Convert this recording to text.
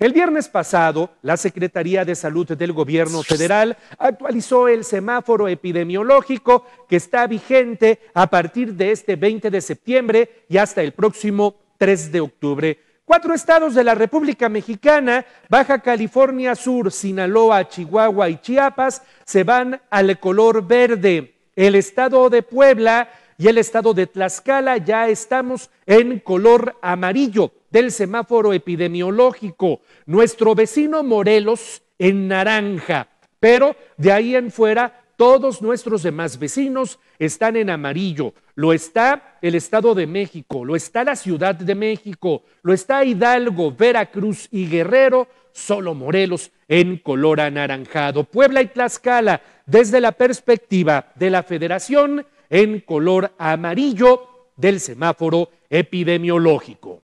El viernes pasado, la Secretaría de Salud del Gobierno Federal actualizó el semáforo epidemiológico que está vigente a partir de este 20 de septiembre y hasta el próximo 3 de octubre. Cuatro estados de la República Mexicana, Baja California Sur, Sinaloa, Chihuahua y Chiapas, se van al color verde. El estado de Puebla y el estado de Tlaxcala ya estamos en color amarillo del semáforo epidemiológico. Nuestro vecino Morelos en naranja, pero de ahí en fuera todos nuestros demás vecinos están en amarillo. Lo está el Estado de México, lo está la Ciudad de México, lo está Hidalgo, Veracruz y Guerrero, solo Morelos en color anaranjado. Puebla y Tlaxcala, desde la perspectiva de la Federación, en color amarillo del semáforo epidemiológico.